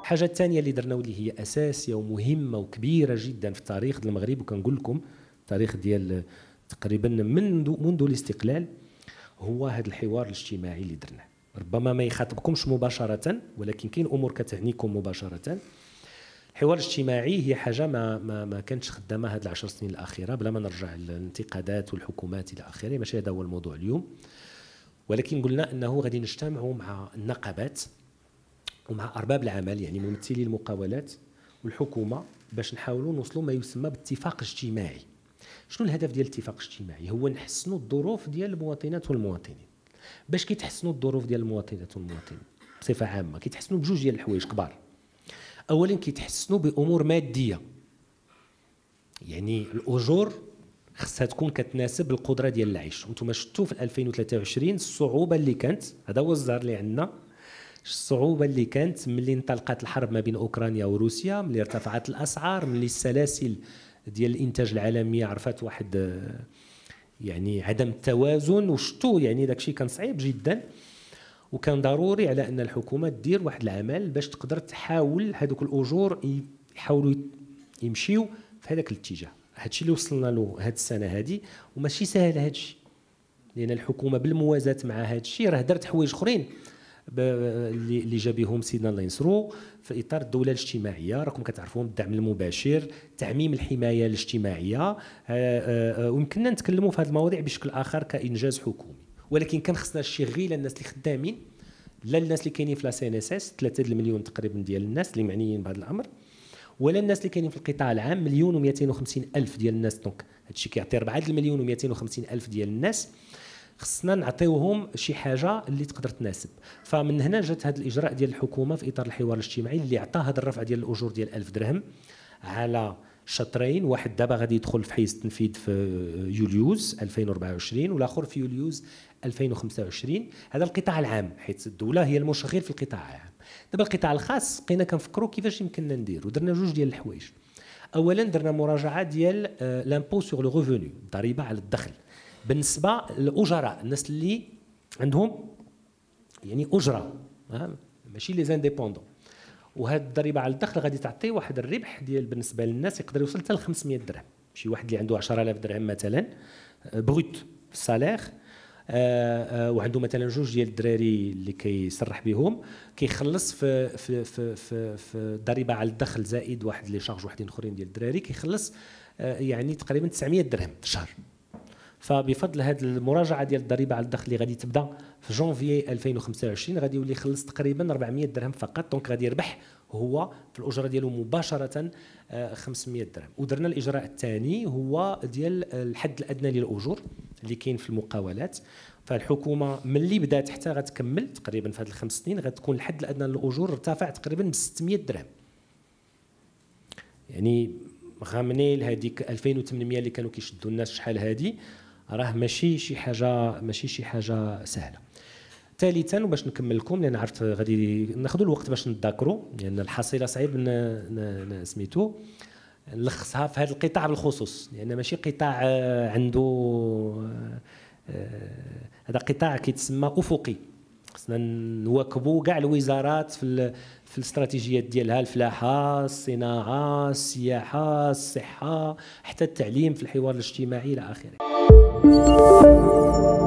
الحاجه الثانيه اللي درنا واللي هي اساسيه ومهمه وكبيره جدا في التاريخ ديال المغرب وكنقول لكم التاريخ ديال تقريبا منذ منذ الاستقلال هو هذا الحوار الاجتماعي اللي درناه ربما ما يخاطبكمش مباشره ولكن كاين امور كتعنيكم مباشره الحوار الاجتماعي هي حاجه ما ما, ما كانتش خدامه هاد العشر سنين الاخيره بلا ما نرجع للانتقادات والحكومات الى اخره ماشي هذا هو الموضوع اليوم ولكن قلنا انه غادي نجتمعوا مع النقابات ومع ارباب العمل يعني ممثلي المقاولات والحكومه باش نحاولوا نوصلوا ما يسمى باتفاق اجتماعي شنو الهدف ديال الاتفاق الاجتماعي هو نحسنوا الظروف ديال المواطنات والمواطنين باش كيتحسنوا الظروف ديال المواطنات والمواطنين بصفه عامه كيتحسنوا بجوج ديال الحوايج كبار اولا كيتحسنوا بامور ماديه يعني الاجور خصها تكون كتناسب القدره ديال العيش وانتم شفتوا في 2023 الصعوبه اللي كانت هذا هو الزهر اللي عندنا الصعوبه اللي كانت ملي انطلقت الحرب ما بين اوكرانيا وروسيا ملي ارتفعت الاسعار ملي السلاسل ديال الانتاج العالمي عرفت واحد يعني عدم التوازن وشتو يعني داك الشيء كان صعيب جدا وكان ضروري على ان الحكومه دير واحد العمل باش تقدر تحاول هذوك الاجور يحاولوا يمشيو في هذاك الاتجاه هادشي اللي وصلنا له هاد السنه هادي وماشي ساهل هادشي لان الحكومه بالموازاه مع هادشي راه دارت حوايج اخرين اللي جا بهم سيدنا الله ينصرو في اطار الدوله الاجتماعيه راكم كتعرفوهم الدعم المباشر تعميم الحمايه الاجتماعيه آه، آه، آه، ويمكننا نتكلموا في هذه المواضيع بشكل اخر كانجاز حكومي ولكن كان خصنا الشيء غير الناس اللي خدامين لا الناس اللي كاينين في لا سي ان اس اس 3 المليون تقريبا ديال الناس اللي معنيين بهذا الامر ولا الناس اللي كاينين في القطاع العام مليون و250 الف ديال الناس دونك هادشي كيعطي 4 المليون و250 الف ديال الناس خصنا نعطيوهم شي حاجه اللي تقدر تناسب فمن هنا جات هذا الاجراء ديال الحكومه في اطار الحوار الاجتماعي اللي عطى هذا الرفع ديال الاجور ديال 1000 درهم على شطرين واحد دابا غادي يدخل في حيز التنفيذ في يوليوز 2024 والاخر في يوليوز 2025 هذا القطاع العام حيث الدوله هي المشغل في القطاع العام دابا القطاع الخاص بقينا كنفكروا كيفاش يمكننا نديروا درنا جوج ديال الحوايج اولا درنا مراجعه ديال لامبو سور لو ريفوني الضريبه على الدخل بالنسبه للاجراء الناس اللي عندهم يعني اجره آه، ماشي لي زانديبوندون وهاد الضريبه على الدخل غادي تعطي واحد الربح ديال بالنسبه للناس يقدر يوصل حتى ل 500 درهم شي واحد اللي عنده 10000 درهم مثلا بروت آه، في السالير آه، آه، وعنده مثلا جوج ديال الدراري اللي كيسرح بهم كيخلص في في في في, في الضريبه على الدخل زائد واحد لي شارج وحدين اخرين ديال الدراري كيخلص آه، يعني تقريبا 900 درهم في الشهر فبفضل هذه المراجعه ديال الضريبه على الدخل اللي غادي تبدا في جونفي 2025 غادي يولي يخلص تقريبا 400 درهم فقط دونك غادي يربح هو في الاجره ديالو مباشره 500 درهم ودرنا الاجراء الثاني هو ديال الحد الادنى للاجور اللي كاين في المقاولات فالحكومه ملي بدات حتى غتكمل تقريبا في هذه الخمس سنين غتكون الحد الادنى للاجور ارتفع تقريبا ب 600 درهم يعني غامنيل هذيك 2800 اللي كانوا كيشدوا الناس شحال هذه راه ماشي شي حاجه ماشي شي حاجه سهله ثالثا باش نكمل لكم لان عرفت غادي ناخذوا الوقت باش نتذكروا لان يعني الحصيله صعيب سميتو نلخصها في هذا القطاع بالخصوص لان ماشي قطاع آه، عنده آه، آه، هذا قطاع كيتسمى افقي خصنا نواكبوا كاع الوزارات في في الاستراتيجيات ديالها الفلاحه الصناعه السياحه الصحه حتى التعليم في الحوار الاجتماعي الى اخره